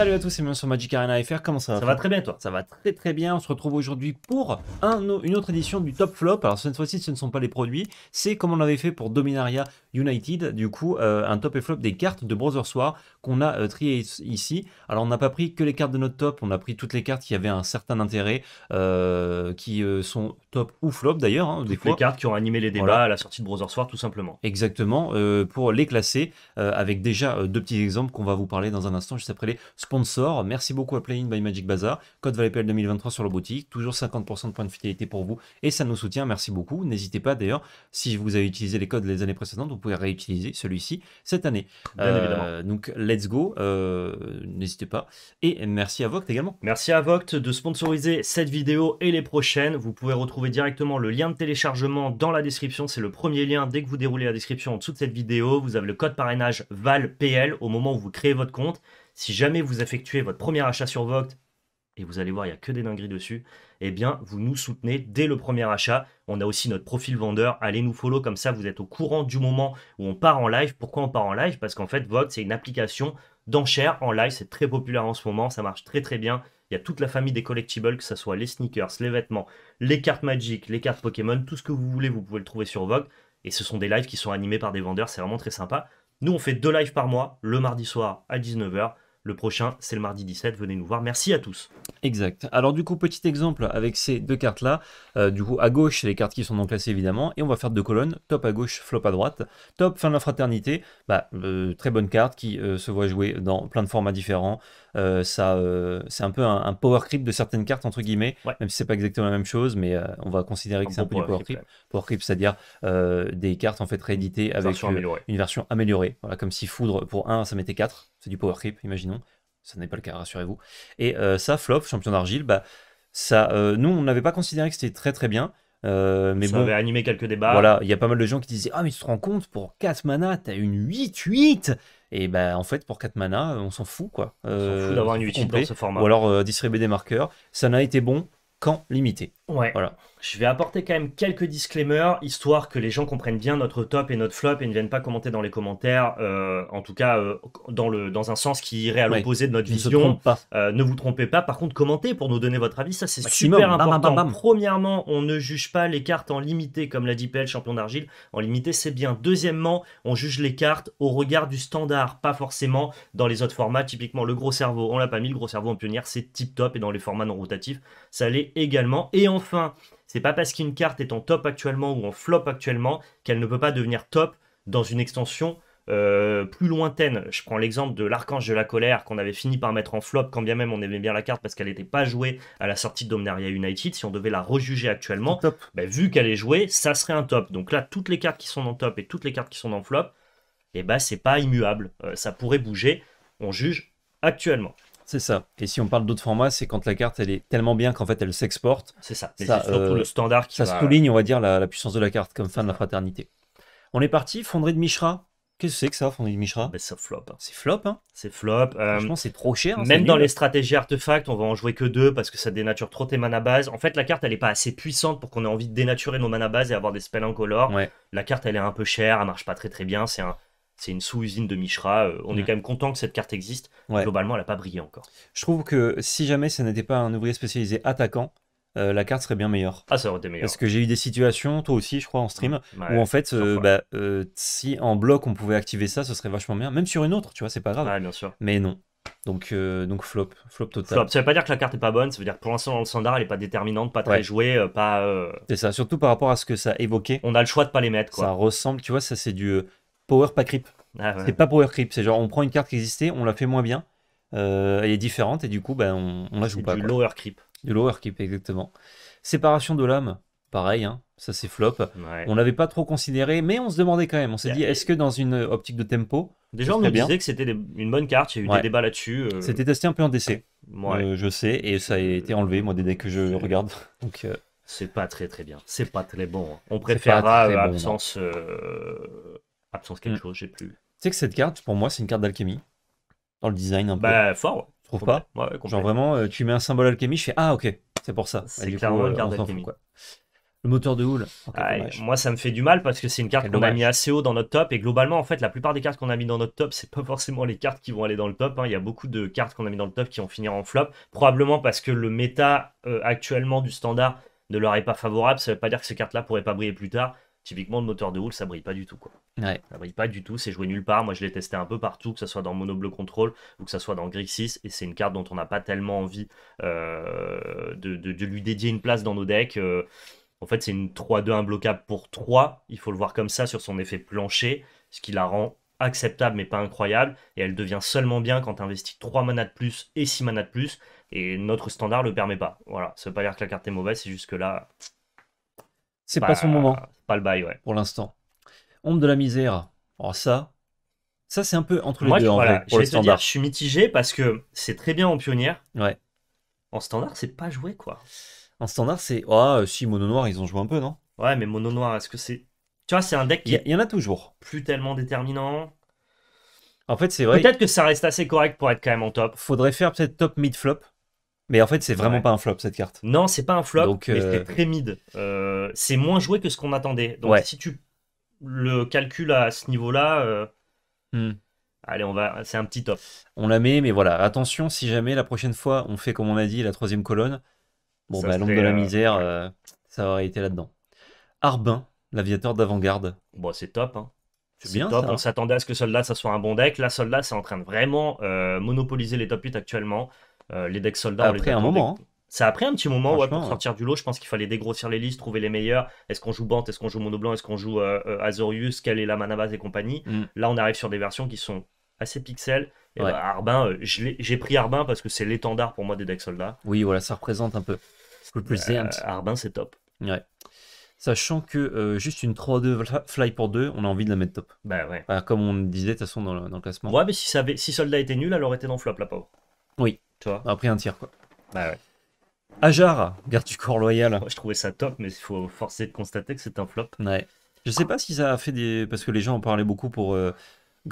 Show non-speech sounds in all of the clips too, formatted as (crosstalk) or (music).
Salut à tous et bienvenue sur Magic Arena FR, comment ça va Ça va très bien toi Ça va très très bien, on se retrouve aujourd'hui pour un, une autre édition du Top Flop. Alors cette fois-ci ce ne sont pas les produits, c'est comme on avait fait pour Dominaria United, du coup euh, un top et flop des cartes de Brothers War qu'on a triées euh, trié ici. Alors on n'a pas pris que les cartes de notre top, on a pris toutes les cartes qui avaient un certain intérêt, euh, qui sont top ou flop d'ailleurs. Hein, des fois. les cartes qui ont animé les débats à la sortie de Brothers War tout simplement. Exactement, pour les classer avec déjà deux petits exemples qu'on va vous parler dans un instant juste après les sponsor. Merci beaucoup à play by Magic Bazaar. Code ValetPL 2023 sur la boutique. Toujours 50% de points de fidélité pour vous. Et ça nous soutient. Merci beaucoup. N'hésitez pas d'ailleurs, si vous avez utilisé les codes les années précédentes, vous pouvez réutiliser celui-ci cette année. Euh, donc, let's go. Euh, n'hésitez pas. Et merci à Voct également. Merci à Voct de sponsoriser cette vidéo et les prochaines. Vous pouvez retrouver directement le lien de téléchargement dans la description. C'est le premier lien. Dès que vous déroulez la description en dessous de cette vidéo, vous avez le code parrainage VALPL au moment où vous créez votre compte. Si jamais vous effectuez votre premier achat sur Vogue, et vous allez voir, il n'y a que des dingueries dessus, eh bien, vous nous soutenez dès le premier achat. On a aussi notre profil vendeur. Allez nous follow, comme ça, vous êtes au courant du moment où on part en live. Pourquoi on part en live Parce qu'en fait, Vogt, c'est une application d'enchères en live. C'est très populaire en ce moment, ça marche très très bien. Il y a toute la famille des collectibles, que ce soit les sneakers, les vêtements, les cartes Magic, les cartes Pokémon, tout ce que vous voulez, vous pouvez le trouver sur Vogue. Et ce sont des lives qui sont animés par des vendeurs, c'est vraiment très sympa. Nous, on fait deux lives par mois, le mardi soir à 19h le prochain, c'est le mardi 17. Venez nous voir. Merci à tous. Exact. Alors du coup, petit exemple avec ces deux cartes-là. Euh, du coup, à gauche, c'est les cartes qui sont donc classées évidemment. Et on va faire deux colonnes. Top à gauche, flop à droite. Top, fin de la fraternité. Bah, euh, très bonne carte qui euh, se voit jouer dans plein de formats différents. Euh, ça, euh, c'est un peu un, power creep de certaines cartes, entre guillemets, même si c'est pas exactement la même chose, mais euh, on va considérer que c'est un peu du power creep. Power creep, c'est-à-dire des cartes en fait rééditées avec une version améliorée. Voilà, comme si Foudre pour 1, ça mettait 4, c'est du power creep, imaginons. Ça n'est pas le cas, rassurez-vous. Et ça, Flop, champion d'argile, bah, ça, nous, on n'avait pas considéré que c'était très très bien. Euh, mais ça avait animé quelques débats. Voilà, il y a pas mal de gens qui disaient Ah, mais tu te rends compte, pour 4 mana, t'as une 8-8 et ben en fait, pour 4 mana, on s'en fout quoi. on s'en fout euh, d'avoir une utilité dans ce format. Ou alors euh, distribuer des marqueurs. Ça n'a été bon quand limité. Ouais. Voilà. Je vais apporter quand même quelques disclaimers, histoire que les gens comprennent bien notre top et notre flop et ne viennent pas commenter dans les commentaires, euh, en tout cas euh, dans, le, dans un sens qui irait à l'opposé de notre vision. Euh, ne vous trompez pas, par contre, commentez pour nous donner votre avis, ça c'est super important. Premièrement, on ne juge pas les cartes en limité, comme l'a dit PL, champion d'argile. En limité, c'est bien. Deuxièmement, on juge les cartes au regard du standard, pas forcément dans les autres formats, typiquement le gros cerveau. On l'a pas mis, le gros cerveau en pionnière, c'est tip top et dans les formats non rotatifs, ça l'est également. Et enfin, c'est pas parce qu'une carte est en top actuellement ou en flop actuellement qu'elle ne peut pas devenir top dans une extension euh, plus lointaine. Je prends l'exemple de l'archange de la colère qu'on avait fini par mettre en flop quand bien même on aimait bien la carte parce qu'elle n'était pas jouée à la sortie de United. Si on devait la rejuger actuellement, ben, vu qu'elle est jouée, ça serait un top. Donc là, toutes les cartes qui sont en top et toutes les cartes qui sont en flop, et eh ben, c'est pas immuable. Euh, ça pourrait bouger. On juge actuellement. C'est ça. Et si on parle d'autres formats, c'est quand la carte elle est tellement bien qu'en fait elle s'exporte. C'est ça. ça c'est euh, le standard qui Ça souligne, on va dire, la, puissance de la carte comme fin de la fraternité. On est parti, fonderie de Mishra. Qu'est-ce que c'est que ça, fonderie de Mishra C'est ça flop. Hein. C'est flop, hein C'est flop. Euh, Franchement, c'est trop cher. Hein, même dans les stratégies artefacts, on va en jouer que deux parce que ça dénature trop tes mana bases. En fait, la carte elle est pas assez puissante pour qu'on ait envie de dénaturer nos mana bases et avoir des spells incolores. Ouais. La carte elle est un peu chère, elle marche pas très très bien. C'est un c'est une sous-usine de Mishra. Euh, on est quand même content que cette carte existe. Globalement, elle n'a pas brillé encore. Je trouve que si jamais ça n'était pas un ouvrier spécialisé attaquant, euh, la carte serait bien meilleure. Ah, ça aurait été meilleur. Parce que j'ai eu des situations, toi aussi, je crois, en stream, où en fait, euh, bah, si en bloc on pouvait activer ça, ce serait vachement bien. Même sur une autre, tu vois, c'est pas grave. Ah, bien sûr. Mais non. Donc, donc flop, flop total. Flop. Ça veut pas dire que la carte est pas bonne, ça veut dire que pour l'instant dans le standard elle est pas déterminante, pas très jouée, pas. C'est ça, surtout par rapport à ce que ça évoquait. On a le choix de pas les mettre. Ça ressemble, tu vois, ça c'est du Power pas creep. Ah, c'est pas Power creep, c'est genre on prend une carte qui existait, on la fait moins bien, euh, elle est différente et du coup ben, on, la joue pas. Du lower creep. Du lower creep, exactement. Séparation de l'âme, pareil, hein, ça c'est flop. On l'avait pas trop considéré, mais on se demandait quand même. On s'est dit, est-ce que dans une optique de tempo. Déjà, on nous bien. disait que c'était une bonne carte, il y a eu des débats là-dessus. Euh. C'était testé un peu en DC, euh, je sais, et ça a été enlevé, moi, dès, dès que je regarde. (laughs) Donc. C'est pas très très bien. C'est pas très bon. On préférera l'absence absence quelque mm. chose, j'ai plus. Tu sais que cette carte, pour moi, c'est une carte d'alchimie. Dans le design un peu. Bah, fort, ouais. pas Genre vraiment, euh, tu mets un symbole alchimie, je fais Ah, ok, c'est pour ça. Bah, c'est clairement une euh, carte d'alchimie. Le moteur de houle. moi, ça me fait du mal parce que c'est une carte qu'on a mis assez haut dans notre top. Et globalement, en fait, la plupart des cartes qu'on a mis dans notre top, c'est pas forcément les cartes qui vont aller dans le top. Hein. Il y a beaucoup de cartes qu'on a mis dans le top qui vont finir en flop. Probablement parce que le méta euh, actuellement du standard ne leur est pas favorable. Ça veut pas dire que ces cartes-là pourraient pas briller plus tard. Typiquement, le moteur de houle, ça brille pas du tout. Quoi. Ouais. Ça brille pas du tout, c'est joué nulle part. Moi, je l'ai testé un peu partout, que ce soit dans Monoblue Control ou que ce soit dans Grig 6. Et c'est une carte dont on n'a pas tellement envie euh, de, lui dédier une place dans nos decks. Euh. en fait, c'est une 3-2 imbloquable pour 3. Il faut le voir comme ça sur son effet plancher, ce qui la rend acceptable mais pas incroyable. Et elle devient seulement bien quand tu investis 3 manas de plus et 6 manas de plus. Et notre standard le permet pas. Voilà, ça veut pas dire que la carte est mauvaise, c'est juste que là, c'est pas, son bah, moment. Pas le bail, ouais. Pour l'instant. Ombre de la misère. Oh ça, ça c'est un peu entre les deux. Je, en je vais te dire, je suis mitigé parce que c'est très bien en pionnière. Ouais. En standard, c'est pas joué quoi. En standard, c'est oh, si mono noir, ils ont joué un peu, non Ouais, mais mono noir, est-ce que c'est Tu vois, c'est un deck qui il y, en a toujours. Plus tellement déterminant. En fait, c'est vrai. Peut-être que ça reste assez correct pour être quand même en top. Faudrait faire peut-être top mid flop. Mais en fait, c'est vraiment pas un flop cette carte. Non, c'est pas un flop, mais euh, c'était très mid. Euh, c'est moins joué que ce qu'on attendait. Donc si tu le calcules à ce niveau-là, euh, hmm. allez, on va, c'est un petit top. On la met, mais voilà, attention, si jamais la prochaine fois on fait comme on a dit la troisième colonne, bon, bah, l'ombre de la misère, ça aurait été là-dedans. Arbin, l'aviateur d'avant-garde. Bon, c'est top. Hein. C'est bien. On hein. s'attendait à ce que soldat ça soit un bon deck. Là, soldat c'est en train de vraiment monopoliser les top 8 actuellement. Euh, les decks soldats. Après un moment. Ça a pris un petit moment pour sortir du lot. Je pense qu'il fallait dégrossir les listes, trouver les meilleurs. Est-ce qu'on joue bante Est-ce qu'on joue Monoblanc Est-ce qu'on joue euh, euh, Azorius Quelle est la mana base et compagnie mm. Là, on arrive sur des versions qui sont assez pixels. Et bah, Arbin, j'ai pris Arbin parce que c'est l'étendard pour moi des decks soldats. Oui, voilà, ça représente un peu. Euh, Arbin, c'est top. Sachant que juste une 3-2 fly pour 2, on a envie de la mettre top. Bah, bah comme on disait de toute façon dans le, classement. Ouais, mais si, si Soldat était nul, elle aurait été dans flop, la pauvre. Oui, tu vois bah, Après un tir, quoi. Bah ouais. Ajar, garde du corps loyal. je trouvais ça top, mais il faut forcer de constater que c'est un flop. Ouais. Je sais pas si ça a fait des. Parce que les gens en parlaient beaucoup pour euh,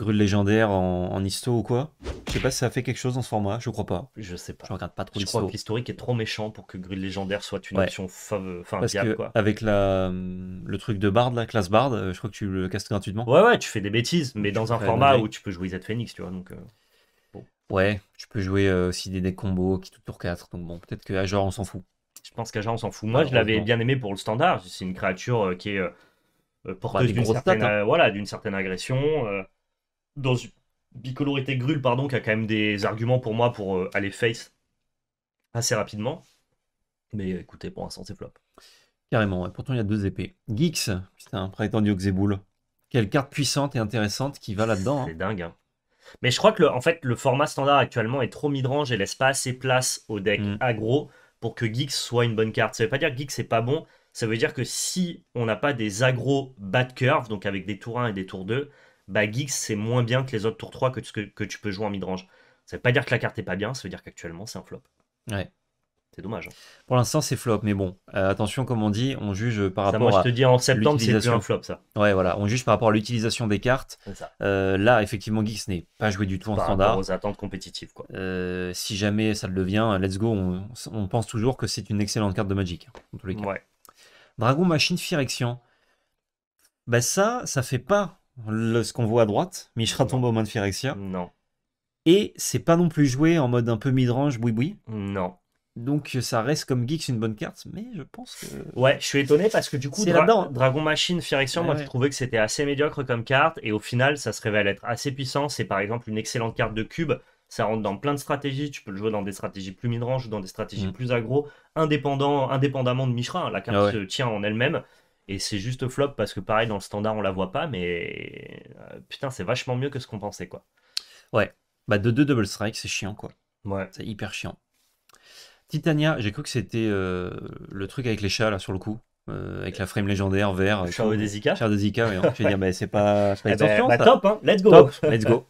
légendaire en, histo ou quoi. Je sais pas si ça a fait quelque chose dans ce format, je crois pas. Je sais pas. Je regarde pas trop Je crois que l'historique est trop méchant pour que Grul légendaire soit une option fave... enfin, Parce quoi. Avec la, le truc de Bard, la classe Bard, euh, je crois que tu le castes gratuitement. Ouais, ouais, tu fais des bêtises, mais dans un format où tu peux jouer Z Phoenix, tu vois. Donc, euh. Ouais, tu peux jouer euh, aussi des decks combos qui tout tour 4. Donc bon, peut-être que genre on s'en fout. Je pense qu'à on s'en fout. Moi, je l'avais bien aimé pour le standard. C'est une créature euh, qui est porteuse d'une certaine, certaine, agression. Euh, dans une bicolorité grul, pardon, qui a quand même des arguments pour moi pour aller face assez rapidement. Mais écoutez, pour l'instant, c'est flop. Carrément, pourtant il y a deux épées. Geeks, un prétendu Xebul. Quelle carte puissante et intéressante qui va là-dedans. Hein. C'est dingue. Hein. Mais je crois que le, en fait, le format standard actuellement est trop midrange et laisse pas assez place au deck mm. aggro pour que Geeks soit une bonne carte. Ça veut pas dire que Geeks c'est pas bon, ça veut dire que si on n'a pas des aggro bad curve, donc avec des tours 1 et des tours 2, bah Geeks c'est moins bien que les autres tours 3 que tu, que, tu peux jouer en midrange. Ça veut pas dire que la carte est pas bien, ça veut dire qu'actuellement c'est un flop. Ouais. C'est dommage. Hein. Pour l'instant, c'est flop, mais bon, euh, attention, comme on dit, on juge euh, par ça, rapport moi, à. je te dis, en septembre, c'est un flop, ça. Ouais, voilà, on juge par rapport à l'utilisation des cartes. Euh, là, effectivement, Geeks n'est pas joué du tout en par standard. Rapport aux attentes compétitives, quoi. si jamais ça le devient, let's go, on, pense toujours que c'est une excellente carte de Magic, hein, tous les cas. Ouais. Dragon Machine Phyrexian. Bah, ça, ça fait pas ce qu'on voit à droite, Mishra tombe au mains de Phyrexia. Non. Et c'est pas non plus joué en mode un peu midrange, boui-boui. Non. Donc ça reste comme Geeks une bonne carte, mais je pense que. Ouais, je suis étonné parce que du coup, Dragon Machine, Firection, moi j'ai je trouvais que c'était assez médiocre comme carte, et au final ça se révèle être assez puissant. C'est par exemple une excellente carte de cube, ça rentre dans plein de stratégies, tu peux le jouer dans des stratégies plus mid ou dans des stratégies mm. plus agro, indépendamment de Mishra. Hein. La carte ah se tient en elle-même, et c'est juste flop parce que pareil, dans le standard on la voit pas, mais euh, putain, c'est vachement mieux que ce qu'on pensait quoi. Ouais, bah de deux double strike, c'est chiant quoi. Ouais. C'est hyper chiant. Titania, j'ai cru que c'était euh, le truc avec les chats là sur le coup. Euh, avec la frame légendaire vert. Chat de Zika. Zika, oui. Hein. Je vais dire, mais c'est pas, pas eh ben, bah, top, hein. let's go. let's go.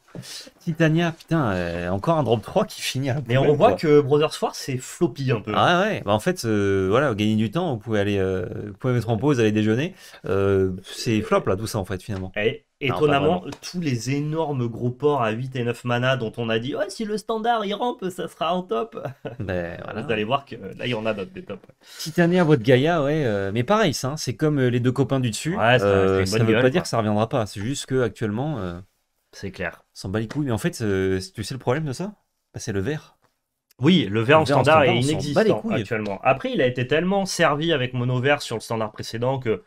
Titania, putain, euh, encore un drop 3 qui finit. À mais on voit que Brothers War c'est floppy un peu. Ah ouais, bah, en fait, euh, voilà, gagner du temps, vous pouvez aller, vous pouvez mettre en pause, aller déjeuner. c'est flop là, tout ça en fait, finalement. Eh, Étonnamment, tous les énormes gros ports à 8 et 9 mana dont on a dit Ouais, oh, si le standard il rampe, ça sera en top. (laughs) Ben, voilà. Vous allez voir que euh, là, il y en a d'autres des tops. à votre Gaïa, ouais. Euh, mais pareil, ça, hein, c'est comme euh, les deux copains du dessus. ça ne veut pas dire que ça reviendra pas. C'est juste que actuellement. c'est clair. S'en bat les couilles. Mais en fait, tu sais le problème de ça bah, C'est le vert. Oui, le vert en standard, est inexistant actuellement. Après, il a été tellement servi avec mono vert sur le standard précédent que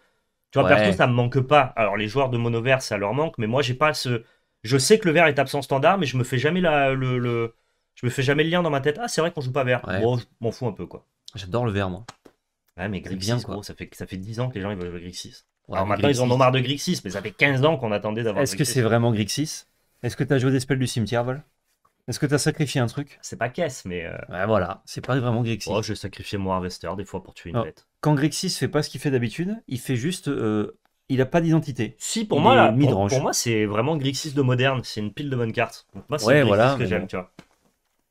tu vois, perso, ça me manque pas. Alors, les joueurs de mono vert, ça leur manque, mais moi, j'ai pas ce. Je sais que le vert est absent standard, mais je me fais jamais la, le, je me fais jamais le lien dans ma tête. Ah, c'est vrai qu'on joue pas vert. Bon, je m'en fous un peu, quoi. J'adore le vert, moi. Ouais, mais Grixis, bien, quoi. ça fait, ça fait 10 ans que les gens ils veulent Grixis. Alors maintenant, ils en ont marre de Grixis, mais ça fait 15 ans qu'on attendait d'avoir. Est-ce que c'est vraiment Grixis Est-ce que tu joué des spells du cimetière, Vol est-ce que tu as sacrifié un truc C'est pas caisse, mais. Euh, ouais, voilà, c'est pas vraiment Grixis. Oh, vais sacrifié mon harvester des fois pour tuer une bête. Quand Grixis fait pas ce qu'il fait d'habitude, il fait juste. Euh, il a pas d'identité. Si, pour moi, là, pour, moi, c'est vraiment Grixis de moderne. C'est une pile de bonnes cartes. moi, c'est ouais, voilà, que j'aime, tu vois.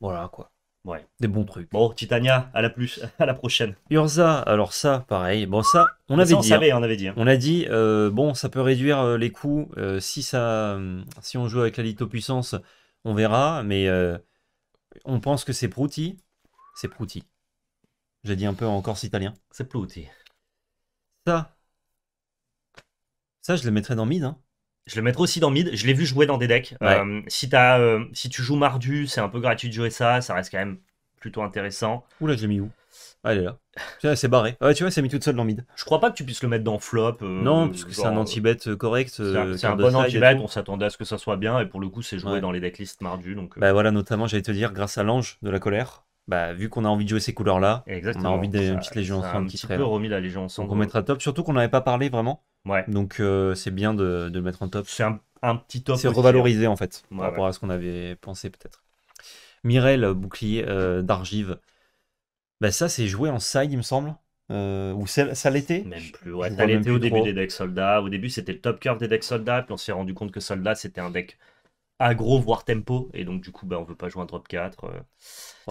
Voilà, quoi. Ouais. Des bons trucs. Bon, Titania, à la plus, (laughs) à la prochaine. Urza, alors ça, pareil. Bon, ça, on avait on dit. Hein. Savait, on avait dit. Hein. On a dit, euh, bon, ça peut réduire les coûts si ça, si on joue avec la lithopuissance on verra, mais euh, on pense que c'est Prouti. C'est Prouti. J'ai dit un peu en corse italien. C'est Prouti. Ça, ça, je le mettrais dans mid. Hein. Je le mettrais aussi dans mid. Je l'ai vu jouer dans des decks. Euh, si, euh, si tu joues Mardu, c'est un peu gratuit de jouer ça. Ça reste quand même plutôt intéressant. Oula, je l'ai mis où Ah, elle est là. C'est barré. tu vois, c'est mis tout seul dans mid. Je crois pas que tu puisses le mettre dans flop. Euh, non, parce que c'est un euh, anti-bet euh, correct. C'est un, bon anti-bet, on s'attendait à ce que ça soit bien, et pour le coup, c'est joué dans les decklists mardus Donc, Bah voilà, notamment, j'allais te dire, grâce à l'ange de la colère, bah, vu qu'on a envie de jouer ces couleurs-là, on a envie d'une petite Légion ensemble. Un petit peu remis la Légion Donc on mettra top, surtout qu'on n'avait pas parlé vraiment. Ouais. Donc c'est bien de, le mettre en top. C'est un, un, petit top. C'est hein. revalorisé en fait, par rapport à ce qu'on avait pensé peut-être. Mirel, bouclier d'argive. Bah, ça, c'est joué en side, il me semble. Euh, ou ça, l'était Même plus, ouais, ça l'était au début des decks soldats. Au début, c'était le top curve des decks soldats, puis on s'est rendu compte que soldats c'était un deck aggro, voire tempo, et donc du coup, ben, on veut pas jouer un drop 4. Euh,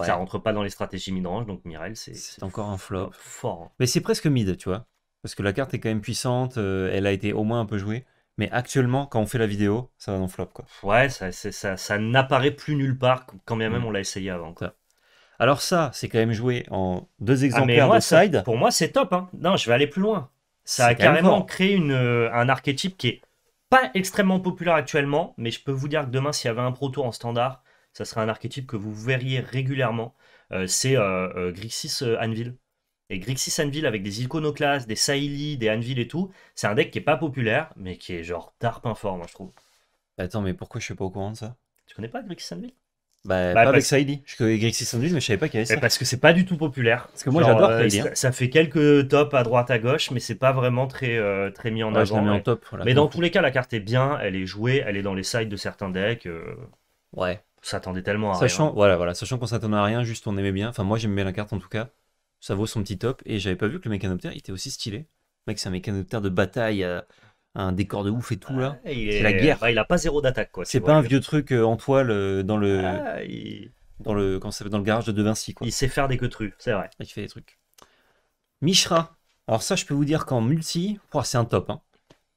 ça rentre pas dans les stratégies mid donc Mirel, c'est encore un flop. Fort. Hein. Mais c'est presque mid, tu vois, parce que la carte est quand même puissante, euh, elle a été au moins un peu jouée. Mais actuellement, quand on fait la vidéo, ça va dans flop. Quoi. Ouais, ça, ça, n'apparaît plus nulle part, quand bien même mm. on l'a essayé avant. Quoi. Alors ça, c'est quand même joué en deux ah, exemplaires de side. Pour moi, c'est top. Hein. Non, je vais aller plus loin. Ça a carrément créé euh, un archétype qui est pas extrêmement populaire actuellement, mais je peux vous dire que demain, s'il y avait un proto en standard, ça serait un archétype que vous verriez régulièrement. Euh, c'est euh, Grixis Anvil. Et Grixis Anvil avec des iconoclastes, des Sailly, des Anvil et tout, c'est un deck qui est pas populaire, mais qui est genre tarpin fort, moi je trouve. Attends, mais pourquoi je suis pas au courant de ça Tu connais pas Grixis Anvil bah, bah, pas avec Saïdi. Je connais mais je savais pas qu'il y avait ça. Parce que c'est pas du tout populaire. Parce que moi, j'adore euh, hein. ça, fait quelques tops à droite, à gauche, mais c'est pas vraiment très, euh, très mis en avant. mais... En top, mais dans tous les cas, la carte est bien, elle est jouée, elle est dans les sides de certains decks. Euh, ouais. On s'attendait tellement à sachant, rien. Voilà, voilà, sachant qu'on s'attendait à rien, juste on aimait bien. Enfin, moi, j'aimais bien la carte en tout cas. Ça vaut son petit top. Et j'avais pas vu que le mécanoptère était aussi stylé. mec, c'est un mécanoptère de bataille un décor de ouf et tout là. Ah, c'est la guerre. Bah, il a pas zéro d'attaque quoi. C'est pas un vieux truc euh, en toile euh, dans le ah, dans le quand dans le garage de De Vinci quoi. Il sait faire des trucs c'est vrai. Il fait des trucs. Mishra. Alors ça, je peux vous dire qu'en multi, c'est un top. Hein.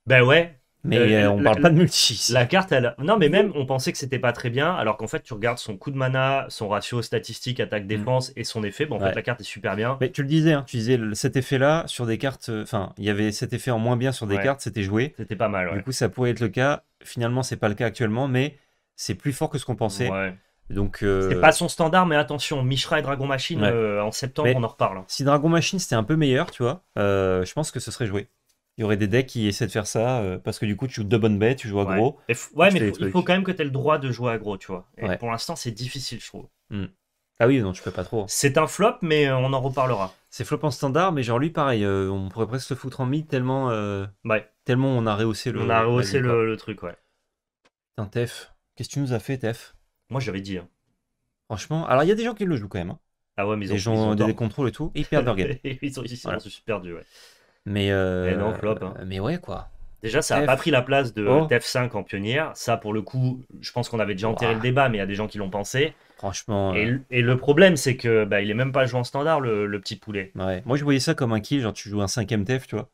Ben ouais, mais euh, euh, on parle pas de multi. La carte, elle. Non, mais même, on pensait que c'était pas très bien, alors qu'en fait, tu regardes son coup de mana, son ratio statistique, attaque, mm. défense et son effet. Bon, en fait, la carte est super bien. Mais tu le disais, hein, tu disais cet effet-là sur des cartes. Euh, enfin, il y avait cet effet en moins bien sur des cartes, c'était joué. C'était pas mal, Du coup, ça pourrait être le cas. Finalement, c'est pas le cas actuellement, mais c'est plus fort que ce qu'on pensait. Ouais. Donc, c'est pas son standard, mais attention, Mishra et Dragon Machine, en septembre, on en reparle. Hein. Si Dragon Machine c'était un peu meilleur, tu vois, je pense que ce serait joué il y aurait des decks qui essaient de faire ça euh, parce que du coup tu joues deux bonnes baies, tu joues aggro. Ouais, mais il faut quand même que tu aies le droit de jouer aggro, tu vois. Et Pour l'instant, c'est difficile, je trouve. Hmm. Ah oui, non, tu peux pas trop. C'est un flop, mais euh, on en reparlera. C'est flop en standard, mais genre lui, pareil, euh, on pourrait presque se foutre en mid tellement, tellement on a rehaussé le. On a rehaussé le, truc, ouais. Putain, Tef, qu'est-ce que tu nous as fait, Tef Moi, j'avais dit. Hein. Franchement, alors il y a des gens qui le jouent quand même. Hein. Ah ouais, mais ils ont, des, contrôles et tout, et ils perdent leur (laughs) game. ils, sont, ils, je suis perdu, ouais. Mais, euh, eh non, hein. mais ouais, quoi. Déjà, ça n'a pas pris la place de euh, oh. Tef 5 en pionnière. Ça, pour le coup, je pense qu'on avait déjà enterré le débat, mais il y a des gens qui l'ont pensé. Franchement. Euh, et, le problème, c'est que bah, il est même pas joué en standard, le, petit poulet. Moi, je voyais ça comme un kill, genre tu joues un 5 Tef, tu vois.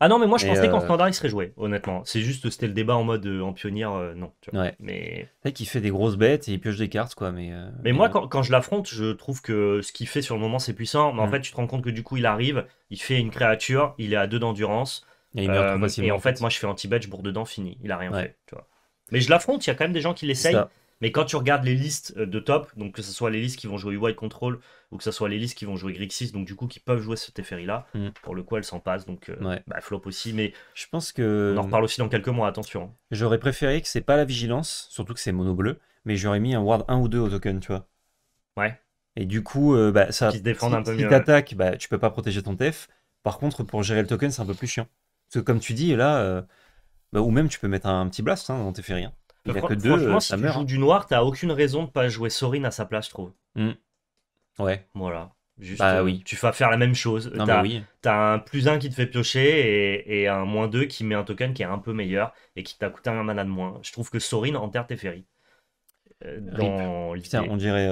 Ah non, mais moi je pensais qu'en euh, standard il serait joué, honnêtement. C'est juste, c'était le débat en mode euh, en pionnière, euh, non. Tu vois. Ouais. Mais... C'est qu'il fait des grosses bêtes et il pioche des cartes, quoi. Mais, mais, moi, quand, je l'affronte, je trouve que ce qu'il fait sur le moment c'est puissant, mais en mm. fait, tu te rends compte que du coup, il arrive, il fait une créature, il est à 2 d'endurance. Et, il et en fait, moi je fais anti bête je bourre dedans, fini. Il a rien fait, vois. Mais je l'affronte, il y a quand même des gens qui l'essayent. Mais quand tu regardes les listes euh, de top, donc que ce soit les listes qui vont jouer White Control ou que ce soit les listes qui vont jouer Grixis, donc du coup qui peuvent jouer ce Teferi là, mm. pour le coup elles s'en passent, donc euh, bah, flop aussi. Mais je pense que. On en reparle aussi dans quelques mois, attention. J'aurais préféré que c'est pas la vigilance, surtout que c'est mono bleu, mais j'aurais mis un ward 1 ou 2 au token, tu vois. Ouais. Et du coup, euh, bah, ça. un peu Si t'attaques, bah, tu peux pas protéger ton tef. Par contre, pour gérer le token, c'est un peu plus chiant. Parce que comme tu dis, là, bah, ou même tu peux mettre un, petit blast hein, dans tes rien hein. Il n'y a que deux. Euh, franchement, si tu joues hein. du noir, t'as aucune raison de pas jouer Sorin à sa place, je trouve. Hmm. Ouais. Voilà. Bah euh, oui. tu vas faire la même chose. T'as un plus 1 qui te fait piocher et, un moins 2 qui met un token qui est un peu meilleur et qui t'a coûté un mana de moins. Je trouve que Sorin enterre tes ferries. Euh, on dirait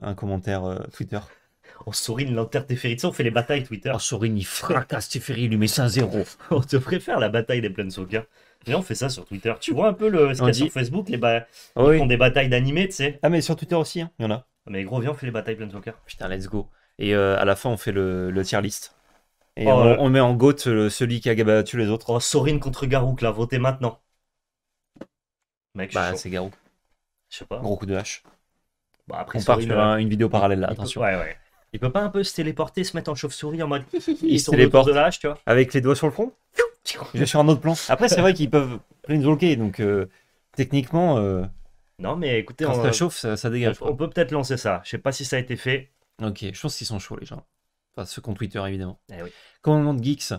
un commentaire Twitter. (laughs) On oh, Sorin l'enterre Teferi. on fait les batailles Twitter. On oh, Sorin, il fracasse Teferi, il lui met 5-0. (laughs) on te préfère la bataille des Planeswalkers. Viens on fait ça sur Twitter. Tu vois un peu le, ce qu'il y a sur Facebook, les bah font des batailles d'animés, tu sais. Ah, mais sur Twitter aussi, hein, il y en a. Mais gros, viens, on fait les batailles de plein Planeswalker. Putain, let's go. Et euh, à la fin, on fait le, le tier list. Et oh, on, met en gote euh, celui qui a battu les autres. Oh, Sorin contre Garouk, là, votez maintenant. Mec, bah, c'est Garouk. Je sais pas. Gros coup de hache. Bah, après, on part sur euh, une vidéo parallèle là, attention. Ouais, ouais. Il peut pas un peu se téléporter, se mettre en chauve-souris en mode. (laughs) Il se téléporte tu vois. Avec les doigts sur le front. (laughs) Je sur un autre plan. Après, c'est vrai qu'ils peuvent planeswalker, donc euh, techniquement. Euh, non, mais écoutez, quand ça chauffe, ça, dégage. On, peut peut-être lancer ça. Je sais pas si ça a été fait. Ok, je pense qu'ils sont chauds, les gens. Enfin, ceux qui ont Twitter, évidemment. Eh oui. Commandement de Geeks.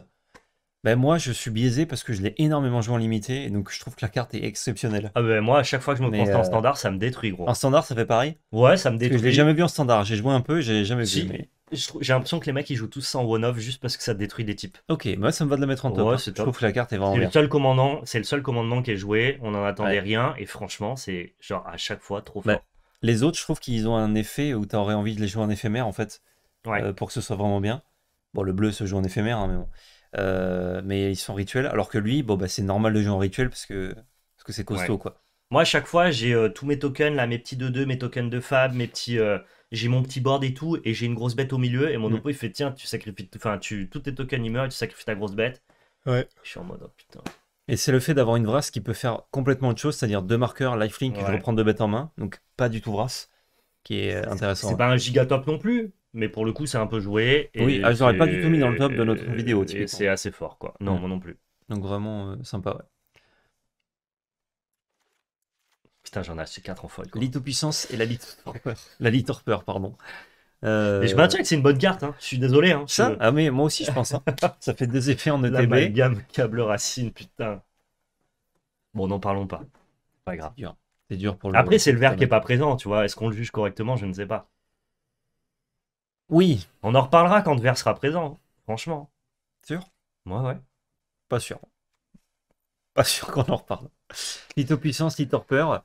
Ben, moi, je suis biaisé parce que je l'ai énormément joué en limité, et donc je trouve que la carte est exceptionnelle. Ah ben moi, à chaque fois que je me Mais en euh, standard, ça me détruit, gros. En standard, ça fait pareil Ouais, ça me détruit. je l'ai jamais vu en standard. J'ai joué un peu, j'ai jamais vu. J'ai l'impression que les mecs ils jouent tous sans en one-off juste parce que ça détruit des types. Ok, moi ça me va de la mettre en top. Hein. Je trouve que la carte est vraiment le seul commandant, c'est le seul commandement qui est joué. On en attendait rien et franchement, c'est genre à chaque fois trop bah, fort. Les autres, je trouve qu'ils ont un effet où tu envie de les jouer en éphémère en fait, euh, pour que ce soit vraiment bien. Bon, le bleu se joue en éphémère, hein, mais bon. Euh, mais ils sont rituels. Alors que lui, bon, bah, c'est normal de jouer en rituel parce que parce que c'est costaud, quoi. Moi, à chaque fois, j'ai euh, tous mes tokens, là, mes petits 2-2, mes tokens de fab, mes petits. Euh, j'ai mon petit board et tout, et j'ai une grosse bête au milieu, et mon mm. il fait tiens, tu sacrifies, enfin, tu, tous tes tokens il meurt, tu sacrifies ta grosse bête. Ouais. Je suis en mode oh, putain. Et c'est le fait d'avoir une vrasse qui peut faire complètement autre chose, c'est-à-dire deux marqueurs, lifelink, je je reprends deux bêtes en main, donc pas du tout vrasse, qui est intéressant. C'est pas un gigatop non plus, mais pour le coup, c'est un peu joué. Et oui, je ah, n'aurais pas du tout mis dans le top de notre vidéo. c'est assez fort, quoi. Non, moi non plus. Donc vraiment euh, sympa, ouais. Putain, j'en ai acheté 4 en folle. L'ito-puissance et la litorpeur. (laughs) la peur pardon. Euh... je maintiens que c'est une bonne carte, hein. je suis désolé. Hein, ça Ah, mais moi aussi, je pense. Hein. (laughs) ça fait deux effets en ETB. La e gamme câble racine, putain. Bon, n'en parlons pas. Pas grave. C'est dur. dur. pour le. Après, c'est le vert qui est pas présent, tu vois. Est-ce qu'on le juge correctement Je ne sais pas. Oui. On en reparlera quand Vert sera présent, franchement. Sûr Moi, ouais. Pas sûr. Pas sûr qu'on en reparle. Lito-puissance, Little peur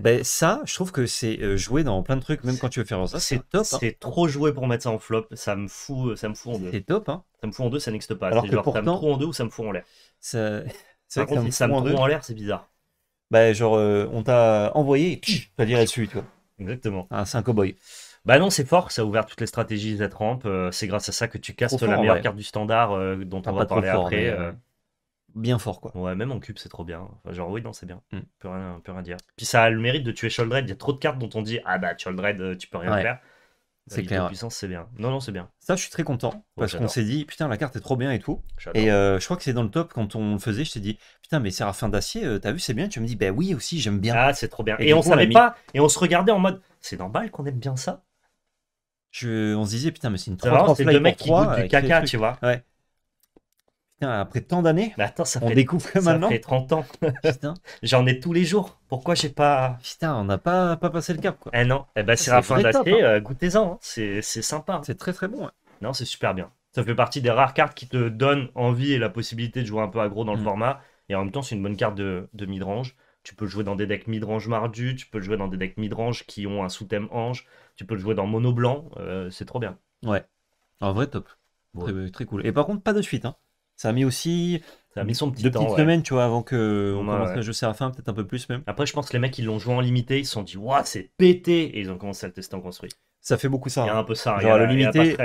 Ben, ça, je trouve que c'est euh, joué dans plein de trucs, même quand tu veux faire ça. C'est hein. top. Hein. C'est trop joué pour mettre ça en flop. Ça me fout, euh, ça me fout en deux. C'est top, hein. Ça me fout en deux, ça n'existe pas. Alors que genre, ça me fout en deux ou ça me fout en l'air. Ça... ça me fout en, l'air, c'est bizarre. Ben, genre, euh, on t'a envoyé, tu vas dit la dessus toi. Exactement. Ah, c'est un cow-boy. Bah non, c'est fort, ça a ouvert toutes les stratégies de euh, la c'est grâce à ça que tu castes la meilleure carte du standard euh, dont on va parler après. Euh. bien fort quoi. Ouais, même en cube c'est trop bien. genre oui, non, c'est bien. on mm. Peut, rien, dire. Puis ça a le mérite de tuer Sholdred. Il y a trop de cartes dont on dit ah bah Sholdred, tu peux rien faire. C'est clair. clair. puissance, c'est bien. Non, non, c'est bien. Ça, je suis très content parce qu'on s'est dit putain, la carte est trop bien et tout. Et je crois que c'est dans le top quand on le faisait. Je t'ai dit putain, mais Séraphin d'acier, t'as vu, c'est bien. Tu me dis bah oui aussi, j'aime bien. Ah, c'est trop bien. Et, on savait pas. Et on se regardait en mode c'est normal qu'on aime bien ça on se disait, putain, mais c'est une C'est c'est deux mecs qui goûtent du caca, tu vois. Ouais. Putain, après tant d'années, attends, ça on fait, découvre ça maintenant. Ça fait 30 ans. (laughs) J'en ai tous les jours. Pourquoi j'ai pas. Putain, on n'a pas, pas passé le cap, quoi. Eh non, eh ben, c'est la fin hein. euh, goûtez-en. Hein. C'est sympa. Hein. C'est très très bon. Non, c'est super bien. Ça fait partie des rares cartes qui te donnent envie et la possibilité de jouer un peu aggro dans le mm. format. Et en même temps, c'est une bonne carte de, de midrange. Tu peux le jouer dans des decks midrange mardu, tu peux le jouer dans des decks midrange qui ont un sous-thème ange, tu peux le jouer dans mono blanc, euh, c'est trop bien. Ouais, en ah, vrai top, très, cool. Et par contre pas de suite, hein. ça a mis aussi ça a mis son petit temps, petites semaines, tu vois, avant que on commence le jeu Seraphim, peut-être un peu plus même. Après je pense que les mecs ils l'ont joué en limité, ils se sont dit waouh c'est pété et ils ont commencé à le tester en construit. Ça fait beaucoup ça. Il y a un hein. peu ça. Genre le limité,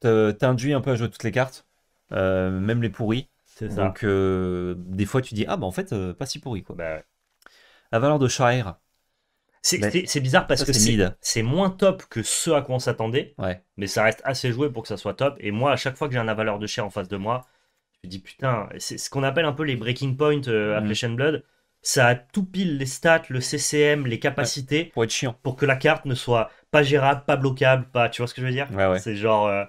t'induis un peu à jouer toutes les cartes, euh, même les pourris. C'est ça. Donc euh, des fois tu dis ah bah en fait pas si pourri quoi. la bah valeur de Shire. C'est bizarre parce que c'est moins top que ce à quoi on s'attendait, mais ça reste assez joué pour que ça soit top. Et moi, à chaque fois que j'ai un avaleur de chair en face de moi, je me dis putain, c'est ce qu'on appelle un peu les breaking points à Flesh and Blood. Ça a tout pile les stats, le CCM, les capacités pour que la carte ne soit pas gérable, pas bloquable, pas. Tu vois ce que je veux dire C'est genre, euh,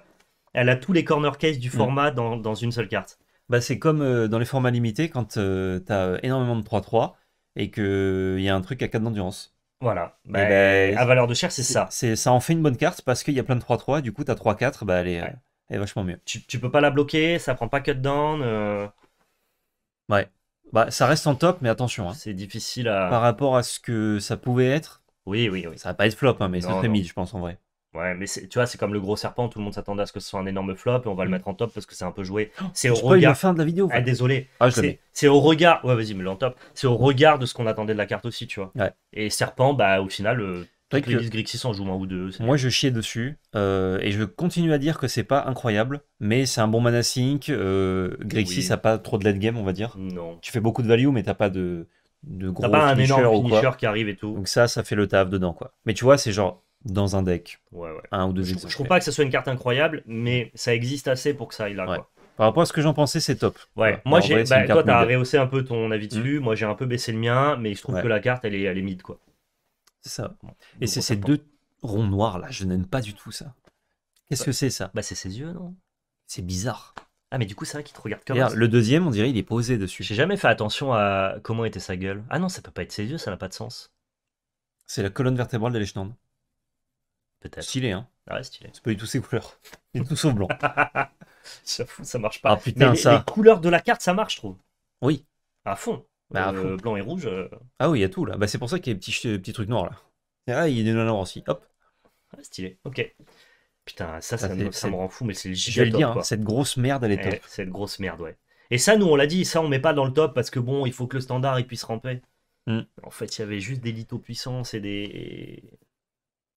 elle a tous les corner cases du mm. format dans, une seule carte. Bah, c'est comme euh, dans les formats limités quand euh, t'as énormément de 3-3 et qu'il y a un truc à 4 d'endurance. Voilà. Eh bah, ben, à valeur de cher, c'est ça. C'est ça en fait une bonne carte parce qu'il y a plein de 3-3, du coup t'as 3-4, bah euh, elle est, vachement mieux. Tu, peux pas la bloquer, ça prend pas cutdown. down euh. Ouais. Bah ça reste en top, mais attention. Hein. C'est difficile à. Par rapport à ce que ça pouvait être. Oui, oui, oui. Ça va pas être flop, hein, mais c'est très mid, je pense en vrai. Ouais, mais tu vois, c'est comme le gros serpent, tout le monde s'attendait à ce que ce soit un énorme flop et on va le mm. mettre en top parce que c'est un peu joué. (gasps) Oh, c'est au regard. la fin de la vidéo. Ah, désolé. Ah, c'est au regard. Ouais, vas-y, mets-le en top. C'est au regard de ce qu'on attendait de la carte aussi, tu vois. Et serpent, bah, au final, euh, toutes Grixis en jouent un ou deux. Moi, je chiais dessus euh, et je continue à dire que c'est pas incroyable, mais c'est un bon mana sync. Euh, Grixis n'a pas trop de late game, on va dire. Non. Tu fais beaucoup de value, mais t'as pas de. De gros t'as pas un énorme finisher qui arrive et tout. Donc ça, ça fait le taf dedans quoi. Mais tu vois, c'est genre dans un deck. Ouais, ouais. Un ou deux je, je trouve pas que ce soit une carte incroyable, mais ça existe assez pour que ça aille là. Par rapport à ce que j'en pensais, c'est top. Ouais, moi bah, j'ai. Bah, toi, t'as rehaussé un peu ton avis dessus. Mm. Moi, j'ai un peu baissé le mien, mais je trouve que la carte, elle est, elle est mid, quoi. C'est ça. Et c'est ces deux ronds noirs, là, je n'aime pas du tout ça. Qu'est-ce bah que c'est ça Bah, c'est ses yeux, non C'est bizarre. Ah, mais du coup, c'est vrai qu'il te regarde comme ça. Le deuxième, on dirait, il est posé dessus. J'ai jamais fait attention à comment était sa gueule. Ah non, ça peut pas être ses yeux, ça n'a pas de sens. C'est la colonne vertébrale de l'échelon. Stylé, hein ah ouais, stylé. C'est pas du tout ses couleurs. Il est tout sauf blanc. (laughs) ça marche pas. Ah putain, ça. Les, couleurs de la carte, ça marche, je trouve. Oui. À fond. Bah, euh, blanc et rouge. Euh. Ah oui, il y a tout là. Bah, c'est pour ça qu'il y a des petits, petits trucs noirs là. Ah, il y a des noirs aussi. Hop. Ah, stylé. Ok. Putain, ça, ça, me, rend fou, mais c'est le Je vais le dire, cette grosse merde, elle est eh, top. cette grosse merde, ouais. Et ça, nous, on l'a dit, ça, on met pas dans le top parce que bon, il faut que le standard il puisse ramper. Hmm. En fait, il y avait juste des lithos puissance et des.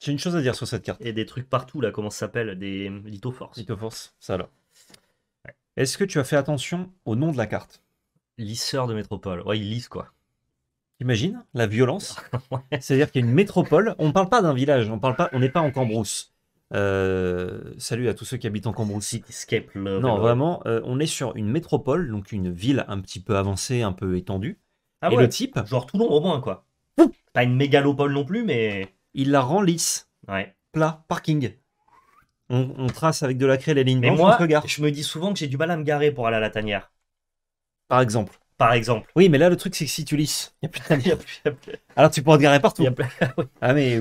J'ai une chose à dire sur cette carte. Et des trucs partout, là, comment ça s'appelle Des lithophores. Lithoforce, ça là. Est-ce que tu as fait attention au nom de la carte Lisseur de métropole. Ouais, ils lisent, quoi. Imagine la violence. (laughs) C'est-à-dire qu'il y a une métropole. On ne parle pas d'un village, on parle pas, on n'est pas en Cambrousse. Euh, salut à tous ceux qui habitent en Cambrousse. Escape non, vraiment, euh, on est sur une métropole, donc une ville un petit peu avancée, un peu étendue. Ah Et le type. Genre Toulon au moins, quoi. pas une mégalopole non plus, mais il la rend lisse, ouais. plat, parking. On, trace avec de la craie les lignes Mais Moi, je me dis souvent que j'ai du mal à me garer pour aller à la tanière. Par exemple. Par exemple. Oui, mais là, le truc, c'est que si tu lisses, il n'y a plus de (laughs) Alors, tu pourras te garer partout. (laughs) Ah, mais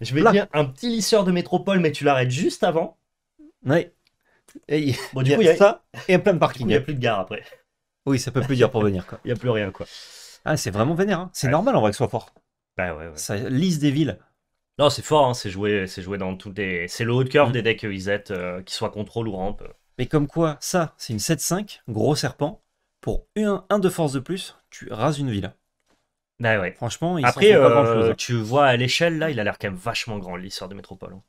Je vais dire un petit lisseur de métropole, mais tu l'arrêtes juste avant. Oui. bon, du coup, il y a ça et plein de parking. Il n'y a plus de gare après. Oui, ça peut plus dire pour venir. (laughs) Il n'y a plus rien. quoi. Ah, c'est vraiment vénère. Hein. C'est normal en vrai que ce soit fort. Ben ça lisse des villes. Non, c'est fort, hein, c'est joué, c'est joué dans toutes les. C'est le haut de curve mm. des decks EZ, euh, qu'ils soient contrôle ou rampe. Mais comme quoi, ça, c'est une 7-5, gros serpent. Pour un de force de plus, tu rases une ville. Ben ouais. Franchement, il Après, euh, Tu vois à l'échelle, là, il a l'air quand même vachement grand, l'histoire de métropole. Hein.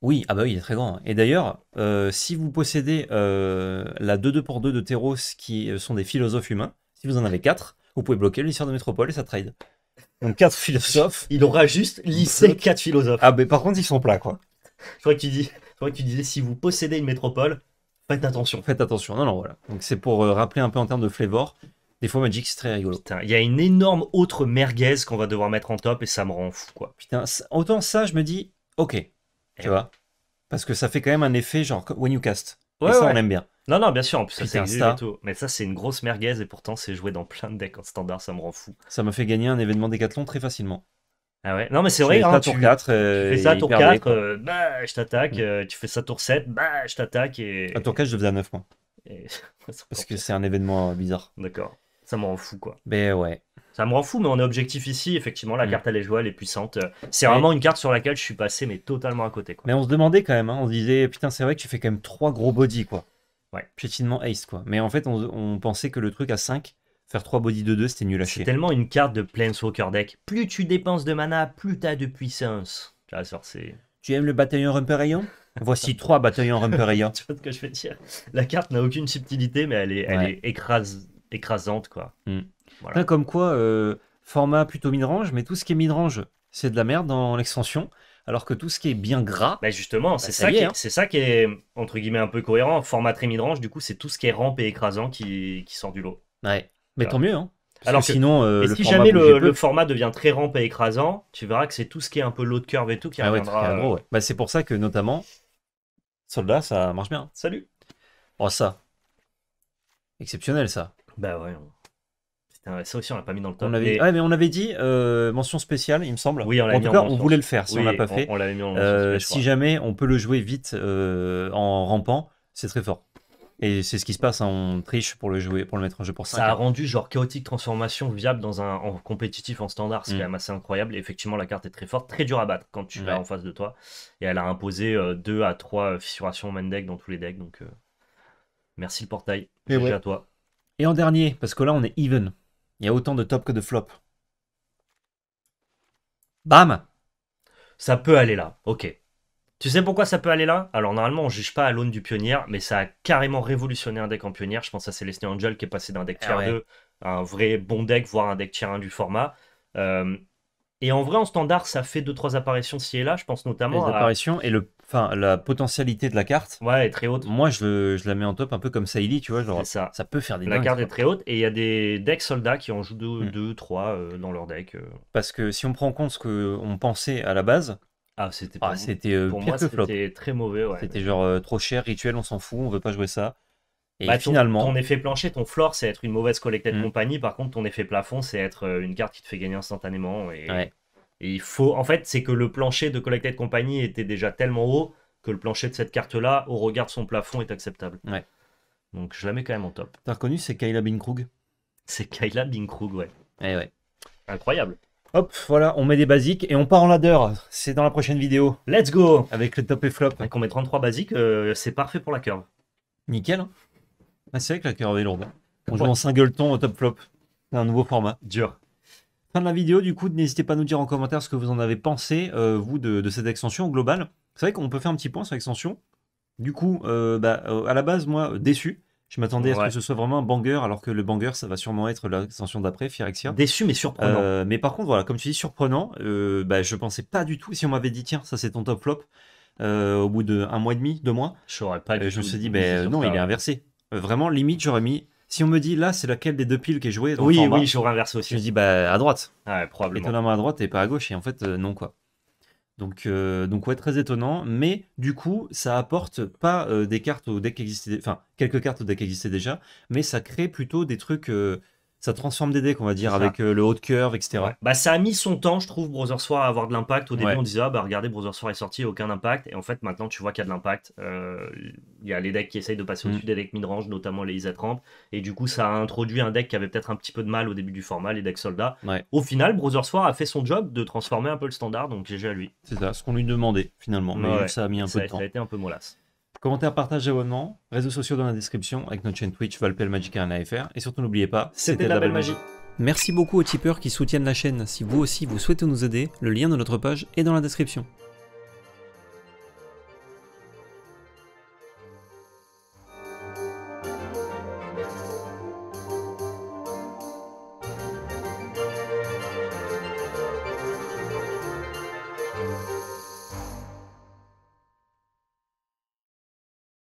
Oui, ah bah oui, il est très grand. Hein. Et d'ailleurs, euh, si vous possédez euh, la 2-2 pour 2 de Terros qui sont des philosophes humains, si vous en avez 4, vous pouvez bloquer l'histoire de métropole et ça trade. Donc quatre philosophes. Il aura juste lycée quatre philosophes. Ah, mais par contre, ils sont plats, quoi. Je crois que tu, dis, tu disais, si vous possédez une métropole, faites attention. Faites attention. Non, non, voilà. Donc c'est pour euh, rappeler un peu en termes de flavor. Des fois, Magic, c'est très rigolo. Putain, il y a une énorme autre merguez qu'on va devoir mettre en top et ça me rend fou, quoi. Putain, autant ça, je me dis, ok, eh tu vois. Parce que ça fait quand même un effet genre when you cast. et ça, on aime bien. Non, non, bien sûr, en plus, ça c'est un Tout. Mais ça, c'est une grosse merguez et pourtant, c'est joué dans plein de decks en standard, ça me rend fou. Ça me fait gagner un événement décathlon très facilement. Ah ouais, non, mais c'est vrai, hein, tour tu, 4, euh, euh, bah, mm. euh, tu fais ça tour 4, bah, je t'attaque, tu fais ça tour 7, bah, je t'attaque. Et... À tour 4, je faisais à 9 points. (laughs) Parce que c'est un événement bizarre. D'accord, ça me rend fou, quoi. Mais ben ouais. Ça me rend fou, mais on est objectif ici. Effectivement, la mm. carte, elle est jouée elle est puissante. C'est vraiment une carte sur laquelle je suis passé, mais totalement à côté. Quoi. Mais on se demandait quand même, hein. on se disait, putain, c'est vrai que tu fais quand même trois gros body, quoi. Ouais. Piétinement ace, quoi. Mais en fait, on, pensait que le truc à 5, faire 3 body de 2, c'était nul à chier. C'est tellement une carte de Planeswalker deck. Plus tu dépenses de mana, plus t'as de puissance. Tu vas Tu aimes le bataillon ayant Voici 3 (laughs) bataillons Ayant. tu vois ce que je veux dire La carte n'a aucune subtilité, mais elle est, elle est écrasante, quoi. Hmm. comme quoi, euh, format plutôt midrange, mais tout ce qui est midrange, c'est de la merde dans l'extension alors que tout ce qui est bien gras. Bah, justement, bah, c'est ça, qui est, hein. ça qui est, entre guillemets, un peu cohérent. Format très midrange, du coup, c'est tout ce qui est rampe et écrasant qui, sort du lot. Ouais, mais tant mieux, hein. alors sinon, et euh, si jamais le, format devient très rampe et écrasant, tu verras que c'est tout ce qui est un peu low de curve et tout qui ah reviendra. Euh, bah, c'est pour ça que notamment, soldat, ça marche bien. Salut. Oh ça, exceptionnel ça. Bah ouais ça aussi, on l'a pas mis dans le top. On avait... Ah, mais on avait dit euh, mention spéciale, il me semble. Oui, on en tout cas, on voulait le faire si on l'a pas fait. Euh, si jamais on peut le jouer vite euh, en rampant, c'est très fort. Et c'est ce qui se passe, en hein, triche pour le jouer, pour le mettre en jeu pour ça. a rendu genre chaotique transformation viable dans un en compétitif en standard, c'est mm. quand même assez incroyable. effectivement, la carte est très forte, très dure à battre quand tu l'as en face de toi. Et elle a imposé 2 à 3 fissurations main deck dans tous les decks, donc merci le portail. à toi. Et en dernier, parce que là on est even, il y a autant de top que de flop. Bam Ça peut aller là, ok. Tu sais pourquoi ça peut aller là Alors normalement on juge pas à l'aune du pionnière, mais ça a carrément révolutionné un deck en pionnière. Je pense à Celestia Angel qui est passé d'un deck ah tier 2 à un vrai bon deck, voire un deck tier 1 du format. Euh, et en vrai en standard ça fait 2-3 apparitions ci et là, je pense notamment Les à... apparitions et le Enfin, la potentialité de la carte. Ouais, est très haute. Moi, je, la mets en top un peu comme Saïli, tu vois. Genre, ça. peut faire des La carte est très haute et il y a des decks soldats qui en jouent 2, 3 hmm. euh, dans leur deck. Euh. Parce que si on prend en compte ce qu'on pensait à la base. Ah, c'était ah, c'était euh, pire que flop. C'était très mauvais, ouais. C'était genre trop cher, rituel, on s'en fout, on veut pas jouer ça. Et bah, finalement. Ton, effet plancher, ton floor, c'est être une mauvaise collectée de hmm. compagnie. Par contre, ton effet plafond, c'est être une carte qui te fait gagner instantanément. Et... Ouais il faut, en fait, c'est que le plancher de Collected Company était déjà tellement haut que le plancher de cette carte-là, au regard de son plafond, est acceptable. Ouais. Donc je la mets quand même en top. T'as reconnu, c'est Kayla Binkrug C'est Kayla Binkrug, ouais. Eh ouais. Incroyable. Hop, voilà, on met des basiques et on part en ladder. C'est dans la prochaine vidéo. Let's go Avec le top et flop. Avec qu'on met 33 basiques, euh, c'est parfait pour la curve. Nickel. Hein. Ah, c'est vrai que la curve est lourde. Hein. On joue en singleton au top flop. C'est un nouveau format. Dur. Fin de la vidéo, du coup, n'hésitez pas à nous dire en commentaire ce que vous en avez pensé, euh, vous, de, cette extension globale. C'est vrai qu'on peut faire un petit point sur l'extension. Du coup, euh, bah, euh, à la base, moi, déçu. Je m'attendais à ce que ce soit vraiment un banger, alors que le banger, ça va sûrement être l'extension d'après, Phyrexia. Déçu, mais surprenant. mais par contre, voilà, comme tu dis, surprenant, bah, je pensais pas du tout. Si on m'avait dit, tiens, ça c'est ton top flop, au bout d'un mois et demi, deux mois, pas je me suis dit, mais ben, non, il est inversé. Vraiment, limite, j'aurais mis si on me dit là, c'est laquelle des deux piles qui est jouée Oui, oui, aussi. Je me dis bah à droite. Étonnamment à droite et pas à gauche. Et en fait, euh, non quoi. Donc, euh, donc ouais, très étonnant. Mais du coup, ça apporte pas euh, des cartes au deck existait enfin quelques cartes au deck existaient déjà, mais ça crée plutôt des trucs ça transforme des decks, on va dire, avec euh, le haut de curve, etc. Bah, ça a mis son temps, je trouve, Brother War à avoir de l'impact. Au début, on disait, ah, bah, regardez, Brother War est sorti, aucun impact. Et en fait, maintenant, tu vois qu'il y a de l'impact. Euh, il y a les decks qui essayent de passer mm. au-dessus des decks mid-range, notamment les Isa 30 Et du coup, ça a introduit un deck qui avait peut-être un petit peu de mal au début du format, les decks soldats. Au final, Brother War a fait son job de transformer un peu le standard, donc GG à lui. C'est ça, ce qu'on lui demandait, finalement. Mais ça a mis un peu de temps. Ça a été un peu mollasse. Commentaires, partage, abonnement, réseaux sociaux dans la description, avec notre chaîne Twitch, Valpel Magic afr Et surtout, n'oubliez pas, c'était la, belle magie. magie. Merci beaucoup aux tipeurs qui soutiennent la chaîne. Si vous aussi vous souhaitez nous aider, le lien de notre page est dans la description.